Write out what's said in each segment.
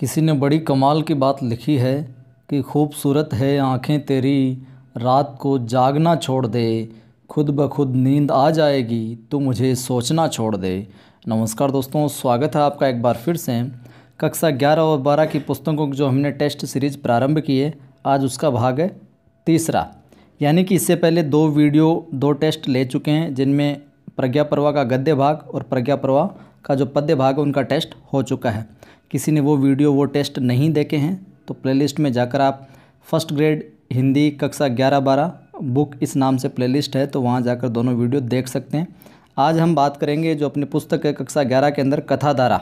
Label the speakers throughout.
Speaker 1: किसी ने बड़ी कमाल की बात लिखी है कि खूबसूरत है आँखें तेरी रात को जागना छोड़ दे खुद ब खुद नींद आ जाएगी तो मुझे सोचना छोड़ दे नमस्कार दोस्तों स्वागत है आपका एक बार फिर से कक्षा ग्यारह और बारह की पुस्तकों की जो हमने टेस्ट सीरीज प्रारंभ की है आज उसका भाग है तीसरा यानी कि इससे पहले दो वीडियो दो टेस्ट ले चुके हैं जिनमें प्रज्ञा प्रवाह का गद्य भाग और प्रज्ञा प्रवाह का जो पद्य भाग है उनका टेस्ट हो चुका है किसी ने वो वीडियो वो टेस्ट नहीं देखे हैं तो प्लेलिस्ट में जाकर आप फर्स्ट ग्रेड हिंदी कक्षा ग्यारह बारह बुक इस नाम से प्लेलिस्ट है तो वहाँ जाकर दोनों वीडियो देख सकते हैं आज हम बात करेंगे जो अपनी पुस्तक है कक्षा ग्यारह के अंदर कथाधारा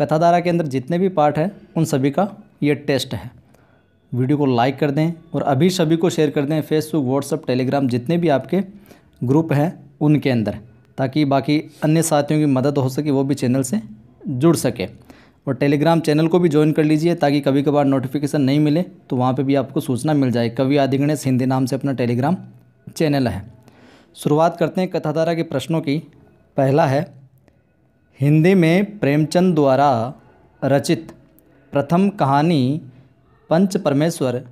Speaker 1: कथाधारा के अंदर जितने भी पार्ट हैं उन सभी का ये टेस्ट है वीडियो को लाइक कर दें और अभी सभी को शेयर कर दें फेसबुक व्हाट्सअप टेलीग्राम जितने भी आपके ग्रुप हैं उनके अंदर ताकि बाकी अन्य साथियों की मदद हो सके वो भी चैनल से जुड़ सके और टेलीग्राम चैनल को भी ज्वाइन कर लीजिए ताकि कभी कभार नोटिफिकेशन नहीं मिले तो वहाँ पर भी आपको सूचना मिल जाए कवि आदिगणेश हिंदी नाम से अपना टेलीग्राम चैनल है शुरुआत करते हैं कथाधारा के प्रश्नों की पहला है हिंदी में प्रेमचंद द्वारा रचित प्रथम कहानी पंच परमेश्वर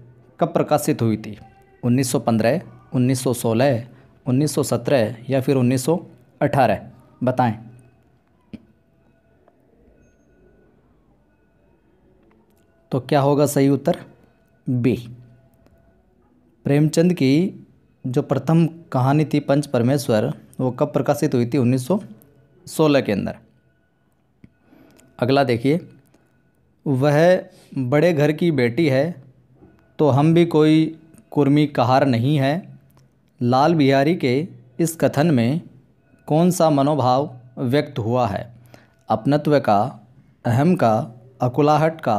Speaker 1: कब प्रकाशित हुई थी 1915, 1916, 1917 या फिर 1918 बताएं तो क्या होगा सही उत्तर बी प्रेमचंद की जो प्रथम कहानी थी पंच परमेश्वर वो कब प्रकाशित हुई थी 1916 के अंदर अगला देखिए वह बड़े घर की बेटी है तो हम भी कोई कुर्मी कहार नहीं है लाल बिहारी के इस कथन में कौन सा मनोभाव व्यक्त हुआ है अपनत्व का अहम का अकुलाहट का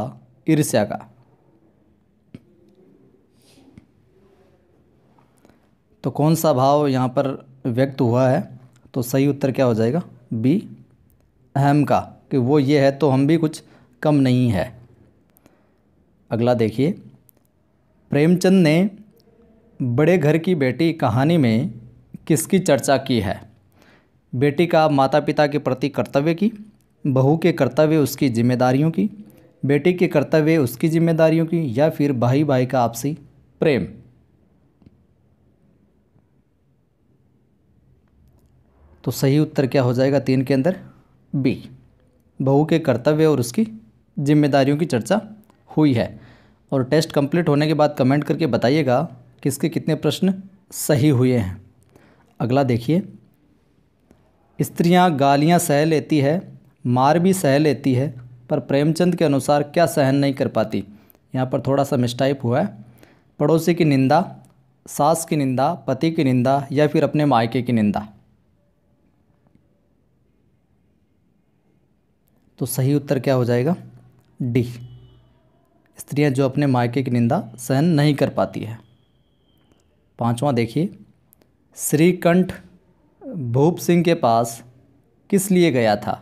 Speaker 1: ईर्ष्या का तो कौन सा भाव यहाँ पर व्यक्त हुआ है तो सही उत्तर क्या हो जाएगा बी अहम का कि वो ये है तो हम भी कुछ कम नहीं है अगला देखिए प्रेमचंद ने बड़े घर की बेटी कहानी में किसकी चर्चा की है बेटी का माता पिता के प्रति कर्तव्य की बहू के कर्तव्य उसकी जिम्मेदारियों की बेटे के कर्तव्य उसकी जिम्मेदारियों की या फिर भाई भाई का आपसी प्रेम तो सही उत्तर क्या हो जाएगा तीन के अंदर बी बहू के कर्तव्य और उसकी जिम्मेदारियों की चर्चा हुई है और टेस्ट कंप्लीट होने के बाद कमेंट करके बताइएगा कि इसके कितने प्रश्न सही हुए हैं अगला देखिए स्त्रियां गालियां सह लेती है मार भी सह लेती है पर प्रेमचंद के अनुसार क्या सहन नहीं कर पाती यहाँ पर थोड़ा सा मिस्टाइप हुआ है पड़ोसी की निंदा सास की निंदा पति की निंदा या फिर अपने मायके की निंदा तो सही उत्तर क्या हो जाएगा डी स्त्रियां जो अपने मायके की निंदा सहन नहीं कर पाती है पांचवा देखिए श्रीकंठ भूप सिंह के पास किस लिए गया था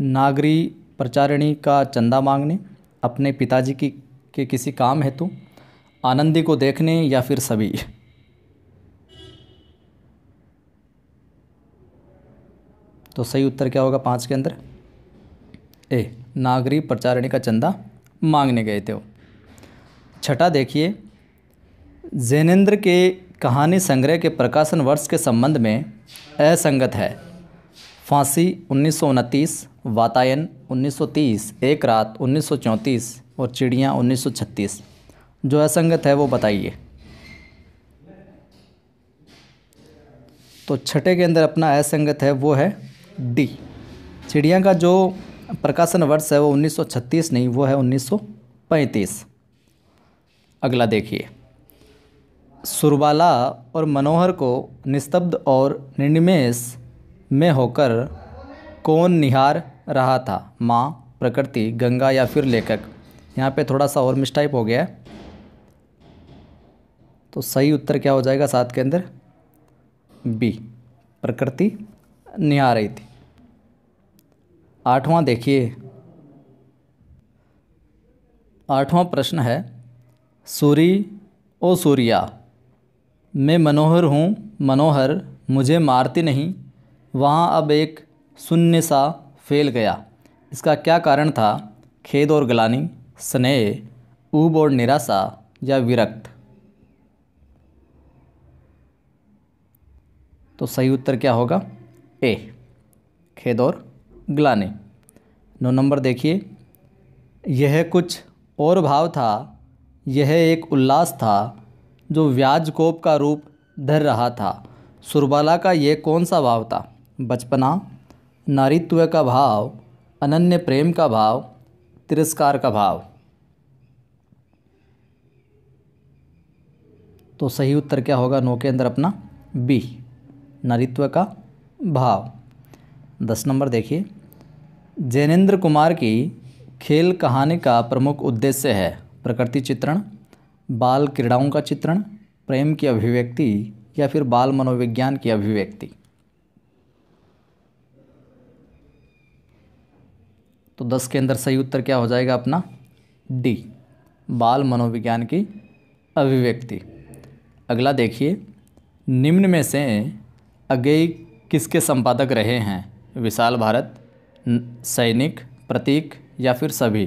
Speaker 1: नागरी प्रचारिणी का चंदा मांगने अपने पिताजी की के किसी काम हेतु आनंदी को देखने या फिर सभी तो सही उत्तर क्या होगा पाँच के अंदर ए नागरी प्रचारिणी का चंदा मांगने गए थे वो छठा देखिए जैनेन्द्र के कहानी संग्रह के प्रकाशन वर्ष के संबंध में असंगत है फांसी उन्नीस वातायन 1930, एक रात 1934 और चिड़िया 1936 जो असंगत है वो बताइए तो छठे के अंदर अपना असंगत है वो है डी चिड़िया का जो प्रकाशन वर्ष है वो 1936 नहीं वो है 1935 अगला देखिए सुरबाला और मनोहर को निस्तब्ध और निर्निमेश में होकर कौन निहार रहा था माँ प्रकृति गंगा या फिर लेखक यहाँ पे थोड़ा सा और मिस टाइप हो गया तो सही उत्तर क्या हो जाएगा सात के अंदर बी प्रकृति निहार रही थी आठवां देखिए आठवां प्रश्न है सूरी ओ सूर्या मैं मनोहर हूँ मनोहर मुझे मारती नहीं वहाँ अब एक शून्य सा फैल गया इसका क्या कारण था खेद और गलानी स्नेह ऊब और निराशा या विरक्त तो सही उत्तर क्या होगा ए खेद और ग्लानी नौ नंबर देखिए यह कुछ और भाव था यह एक उल्लास था जो व्याज कोप का रूप धर रहा था सुरबाला का यह कौन सा भाव था बचपना नारीत्व का भाव अनन्य प्रेम का भाव तिरस्कार का भाव तो सही उत्तर क्या होगा नो के अंदर अपना बी नारीत्व का भाव दस नंबर देखिए जैनेन्द्र कुमार की खेल कहानी का प्रमुख उद्देश्य है प्रकृति चित्रण बाल क्रीड़ाओं का चित्रण प्रेम की अभिव्यक्ति या फिर बाल मनोविज्ञान की अभिव्यक्ति तो दस के अंदर सही उत्तर क्या हो जाएगा अपना डी बाल मनोविज्ञान की अभिव्यक्ति अगला देखिए निम्न में से अगे किसके संपादक रहे हैं विशाल भारत सैनिक प्रतीक या फिर सभी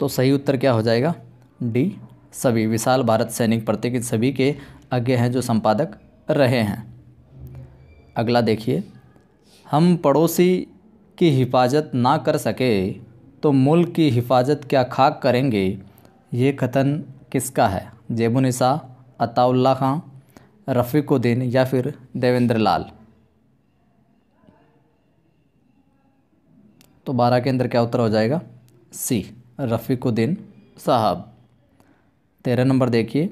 Speaker 1: तो सही उत्तर क्या हो जाएगा डी सभी विशाल भारत सैनिक प्रतीक सभी के आगे हैं जो संपादक रहे हैं अगला देखिए हम पड़ोसी की हिफ़ाज़त ना कर सके तो मुल्क की हिफ़ाज़त क्या खाक करेंगे ये कथन किसका है जेबुनिसा अताउल्ला खां रफ़ीकुद्दीन या फिर देवेंद्र लाल तो बारह के अंदर क्या उत्तर हो जाएगा सी रफ़ीकुद्दीन साहब तेरह नंबर देखिए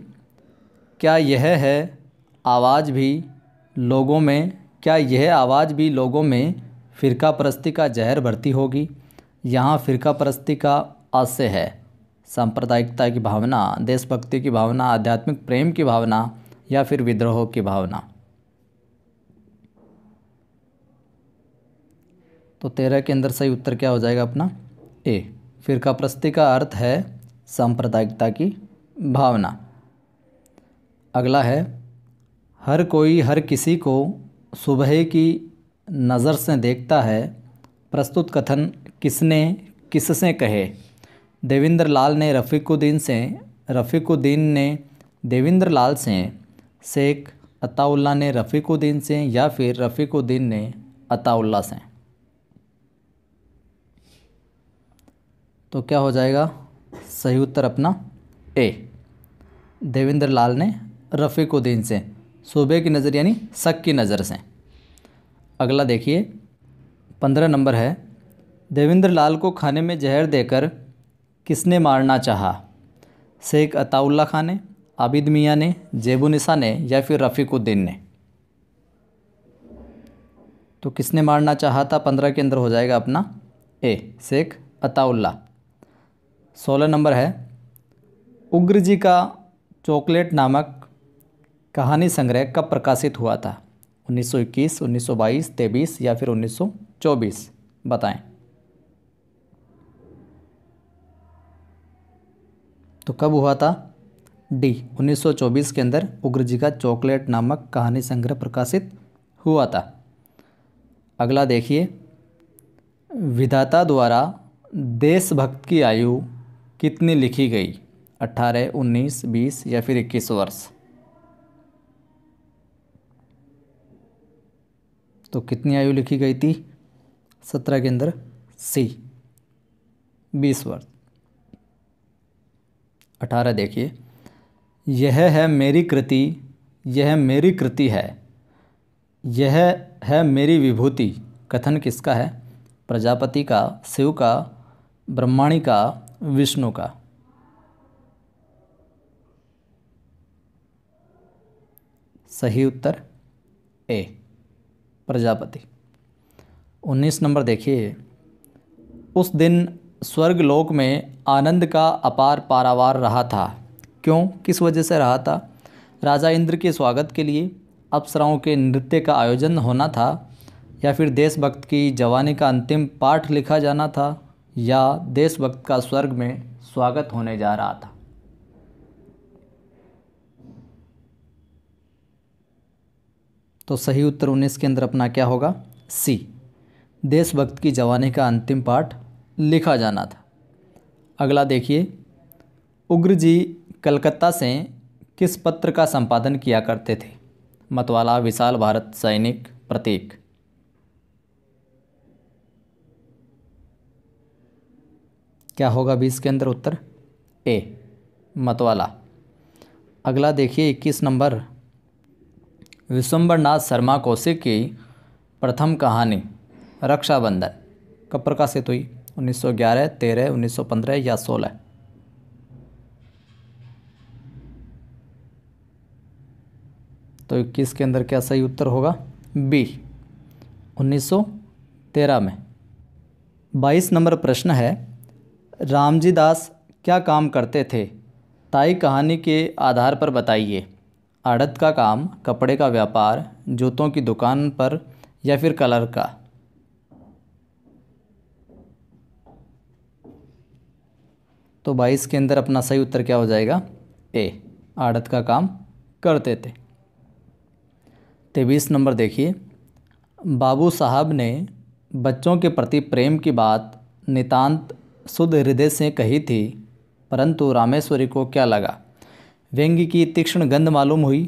Speaker 1: क्या यह है आवाज़ भी लोगों में क्या यह आवाज़ भी लोगों में फ़िरका परस्ती का जहर भरती होगी यहाँ फ़िरका परस्ती का आशय है सांप्रदायिकता की भावना देशभक्ति की भावना आध्यात्मिक प्रेम की भावना या फिर विद्रोह की भावना तो तेरह के अंदर सही उत्तर क्या हो जाएगा अपना ए फ़िरका प्रस्ती का अर्थ है सांप्रदायिकता की भावना अगला है हर कोई हर किसी को सुबह की नज़र से देखता है प्रस्तुत कथन किसने किससे कहे देवेंद्र लाल ने रफ़ीकुद्दीन से रफ़ीकुद्दीन ने देवेंद्र लाल से शेख अताउल्ला ने रफ़ीकुद्दीन से या फिर रफ़ीकुद्दीन ने अताउल्ला से तो क्या हो जाएगा सही उत्तर अपना ए देवेंद्र लाल ने रफ़ीकुद्दीन से सूबे की नज़र यानी शक की नज़र से अगला देखिए पंद्रह नंबर है देवेंद्र लाल को खाने में जहर देकर किसने मारना चाहा शेख अताउल्ला खान ने आबिद मियाँ ने जेबुनिसा ने या फिर रफ़ीकुद्दीन ने तो किसने मारना चाहा था पंद्रह के अंदर हो जाएगा अपना ए शेख अताउल्ला सोलह नंबर है उग्र जी का चॉकलेट नामक कहानी संग्रह कब प्रकाशित हुआ था 1921, 1922, 23 या फिर 1924 बताएं तो कब हुआ था डी 1924 के अंदर उग्र जी का चॉकलेट नामक कहानी संग्रह प्रकाशित हुआ था अगला देखिए विधाता द्वारा देशभक्त की आयु कितनी लिखी गई 18, 19, 20 या फिर 21 वर्ष तो कितनी आयु लिखी गई थी सत्रह के अंदर सी बीस वर्ष अठारह देखिए यह है मेरी कृति यह मेरी कृति है यह है मेरी विभूति कथन किसका है प्रजापति का शिव का ब्रह्माणी का विष्णु का सही उत्तर ए प्रजापति उन्नीस नंबर देखिए उस दिन स्वर्गलोक में आनंद का अपार पारावार रहा था क्यों किस वजह से रहा था राजा इंद्र के स्वागत के लिए अप्सराओं के नृत्य का आयोजन होना था या फिर देशभक्त की जवानी का अंतिम पाठ लिखा जाना था या देशभक्त का स्वर्ग में स्वागत होने जा रहा था तो सही उत्तर उन्नीस के अंदर अपना क्या होगा सी देशभक्त की जवानी का अंतिम पाठ लिखा जाना था अगला देखिए उग्र जी कलकत्ता से किस पत्र का संपादन किया करते थे मतवाला विशाल भारत सैनिक प्रतीक क्या होगा बीस के अंदर उत्तर ए मतवाला अगला देखिए इक्कीस नंबर विश्वम्बरनाथ शर्मा कौशिक की प्रथम कहानी रक्षाबंधन कब प्रकाशित हुई 1911, 13, 1915 या 16 तो इक्कीस के अंदर क्या सही उत्तर होगा बी 1913 में 22 नंबर प्रश्न है रामजी दास क्या काम करते थे ताई कहानी के आधार पर बताइए आड़त का काम कपड़े का व्यापार जूतों की दुकान पर या फिर कलर का तो बाईस के अंदर अपना सही उत्तर क्या हो जाएगा ए आड़त का काम करते थे तेईस नंबर देखिए बाबू साहब ने बच्चों के प्रति प्रेम की बात नितांत शुद्ध हृदय से कही थी परंतु रामेश्वरी को क्या लगा व्यंग्य की तीक्ष्ण गंध मालूम हुई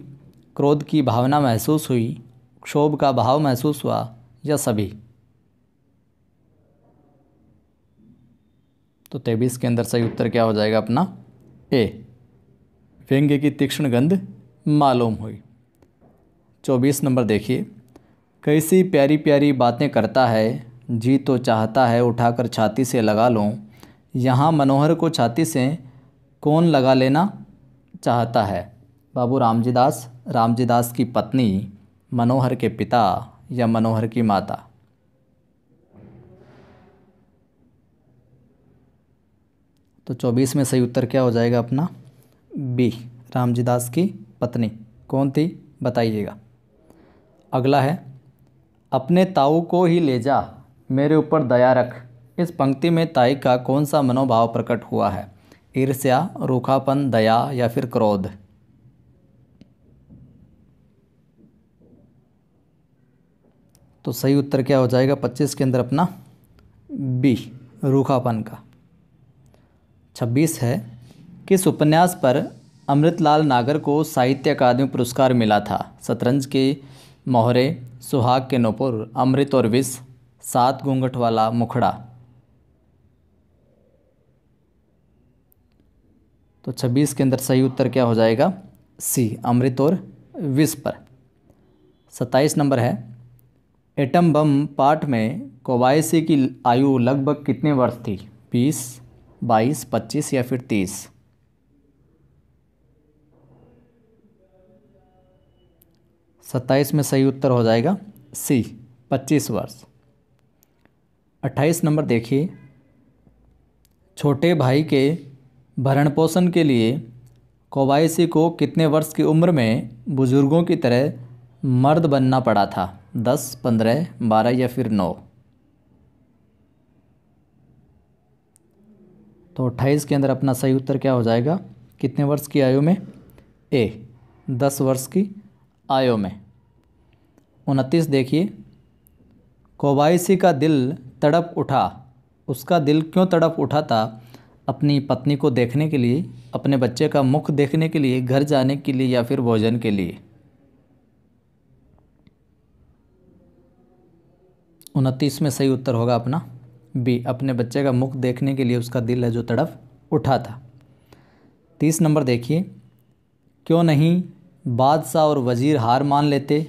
Speaker 1: क्रोध की भावना महसूस हुई क्षोभ का भाव महसूस हुआ या सभी तो तेबीस के अंदर सही उत्तर क्या हो जाएगा अपना ए व्यंग्य की तीक्ष्ण गंध मालूम हुई चौबीस नंबर देखिए कैसी प्यारी प्यारी बातें करता है जी तो चाहता है उठाकर छाती से लगा लूँ यहाँ मनोहर को छाती से कौन लगा लेना चाहता है बाबू रामजीदास रामजीदास की पत्नी मनोहर के पिता या मनोहर की माता तो चौबीस में सही उत्तर क्या हो जाएगा अपना बी रामजीदास की पत्नी कौन थी बताइएगा अगला है अपने ताऊ को ही ले जा मेरे ऊपर दया रख इस पंक्ति में ताई का कौन सा मनोभाव प्रकट हुआ है ईर्ष्या रूखापन दया या फिर क्रोध तो सही उत्तर क्या हो जाएगा 25 के अंदर अपना बी रूखापन का 26 है किस उपन्यास पर अमृतलाल नागर को साहित्य अकादमी पुरस्कार मिला था शतरंज के मोहरे सुहाग के नोपुर अमृत और विष सात घूंघट वाला मुखड़ा तो छब्बीस के अंदर सही उत्तर क्या हो जाएगा सी अमृत और विस्पर सत्ताईस नंबर है एटम बम पार्ट में कोवायसी की आयु लगभग कितने वर्ष थी बीस बाईस पच्चीस या फिर तीस सत्ताईस में सही उत्तर हो जाएगा सी पच्चीस वर्ष अट्ठाईस नंबर देखिए छोटे भाई के भरण पोषण के लिए कोबायासी को कितने वर्ष की उम्र में बुज़ुर्गों की तरह मर्द बनना पड़ा था दस पंद्रह बारह या फिर नौ तो अट्ठाईस के अंदर अपना सही उत्तर क्या हो जाएगा कितने वर्ष की आयु में ए दस वर्ष की आयु में उनतीस देखिए कोबायसी का दिल तड़प उठा उसका दिल क्यों तड़प उठा था अपनी पत्नी को देखने के लिए अपने बच्चे का मुख देखने के लिए घर जाने के लिए या फिर भोजन के लिए उनतीस में सही उत्तर होगा अपना बी अपने बच्चे का मुख देखने के लिए उसका दिल है जो तड़फ उठा था तीस नंबर देखिए क्यों नहीं बादशाह और वज़ीर हार मान लेते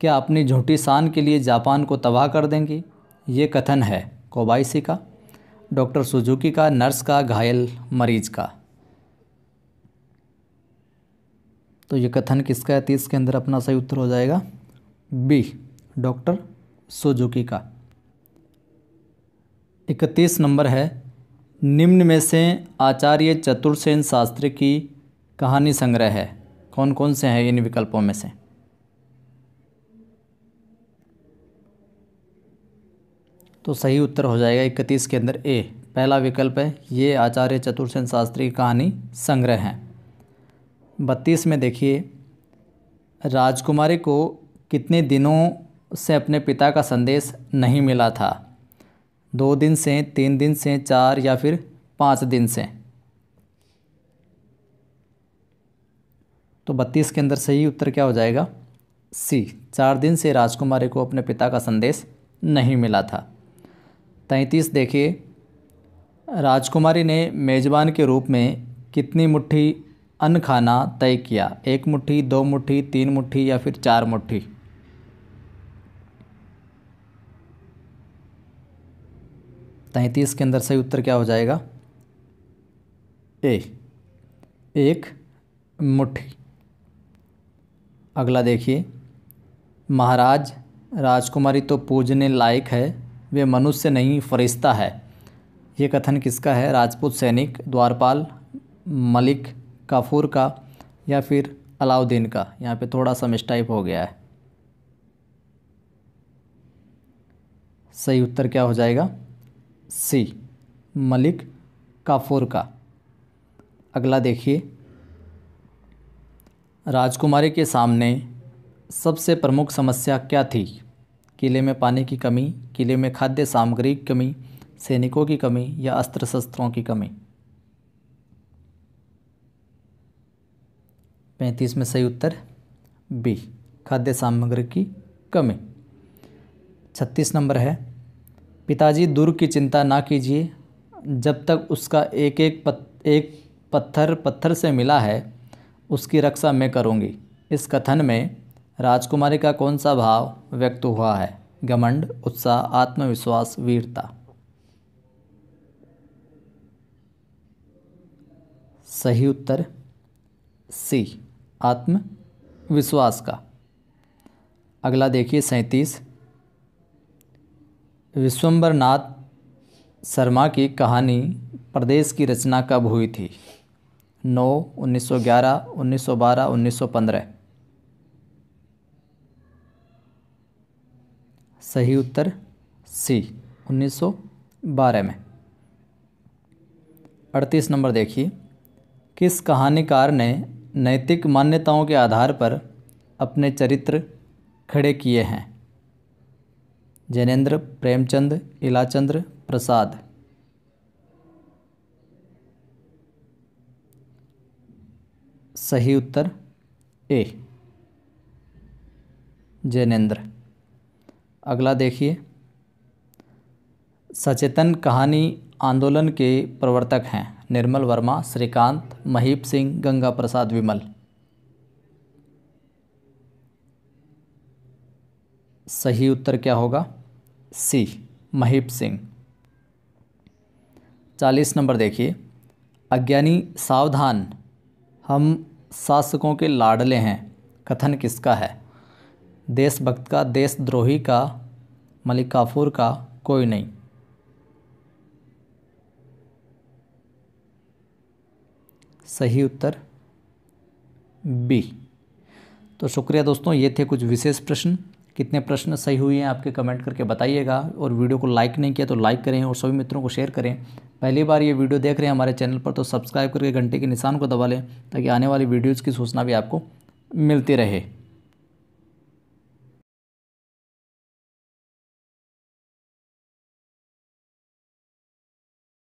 Speaker 1: क्या अपनी झूठी शान के लिए जापान को तबाह कर देंगे ये कथन है कोबाइसी का डॉक्टर सुजुकी का नर्स का घायल मरीज का तो ये कथन किसका है तीस तो के अंदर अपना सही उत्तर हो जाएगा बी डॉक्टर सुजुकी का इकतीस नंबर है निम्न में से आचार्य चतुर्सेन शास्त्री की कहानी संग्रह है कौन कौन से हैं इन विकल्पों में से तो सही उत्तर हो जाएगा इकतीस के अंदर ए पहला विकल्प है ये आचार्य चतुर्सेन शास्त्री की कहानी संग्रह हैं बत्तीस में देखिए राजकुमारी को कितने दिनों से अपने पिता का संदेश नहीं मिला था दो दिन से तीन दिन से चार या फिर पाँच दिन से तो बत्तीस के अंदर सही उत्तर क्या हो जाएगा सी चार दिन से राजकुमारी को अपने पिता का संदेश नहीं मिला था तैंतीस देखिए राजकुमारी ने मेज़बान के रूप में कितनी मुट्ठी अन्न खाना तय किया एक मुट्ठी दो मुट्ठी तीन मुट्ठी या फिर चार मुट्ठी तैंतीस के अंदर सही उत्तर क्या हो जाएगा ए एक मुट्ठी अगला देखिए महाराज राजकुमारी तो पूजने लायक है वे मनुष्य नहीं फरिश्ता है ये कथन किसका है राजपूत सैनिक द्वारपाल मलिक काफूर का या फिर अलाउद्दीन का यहाँ पे थोड़ा सा मिस्टाइप हो गया है सही उत्तर क्या हो जाएगा सी मलिक काफूर का अगला देखिए राजकुमारी के सामने सबसे प्रमुख समस्या क्या थी किले में पानी की कमी किले में खाद्य सामग्री की कमी सैनिकों की कमी या अस्त्र शस्त्रों की कमी पैंतीस में सही उत्तर बी खाद्य सामग्री की कमी छत्तीस नंबर है पिताजी दुर्ग की चिंता ना कीजिए जब तक उसका एक एक पत, एक पत्थर पत्थर से मिला है उसकी रक्षा मैं करूँगी इस कथन में राजकुमारी का कौन सा भाव व्यक्त हुआ है घमंड उत्साह आत्मविश्वास वीरता सही उत्तर सी आत्मविश्वास का अगला देखिए सैंतीस विश्वम्बरनाथ शर्मा की कहानी प्रदेश की रचना कब हुई थी नौ उन्नीस सौ ग्यारह उन्नीस सौ बारह उन्नीस सौ पंद्रह सही उत्तर सी 1912 में अड़तीस नंबर देखिए किस कहानीकार ने नैतिक मान्यताओं के आधार पर अपने चरित्र खड़े किए हैं जैनेन्द्र प्रेमचंद इलाचंद्र प्रसाद सही उत्तर ए जैनेन्द्र अगला देखिए सचेतन कहानी आंदोलन के प्रवर्तक हैं निर्मल वर्मा श्रीकांत महीप सिंह गंगा प्रसाद विमल सही उत्तर क्या होगा सी महीप सिंह चालीस नंबर देखिए अज्ञानी सावधान हम शासकों के लाडले हैं कथन किसका है देशभक्त का देशद्रोही का मलिक काफूर का कोई नहीं सही उत्तर बी तो शुक्रिया दोस्तों ये थे कुछ विशेष प्रश्न कितने प्रश्न सही हुए हैं आपके कमेंट करके बताइएगा और वीडियो को लाइक नहीं किया तो लाइक करें और सभी मित्रों को शेयर करें पहली बार ये वीडियो देख रहे हैं हमारे चैनल पर तो सब्सक्राइब करके घंटे के निशान को दबा लें ताकि आने वाली वीडियोज़ की सूचना भी आपको मिलती रहे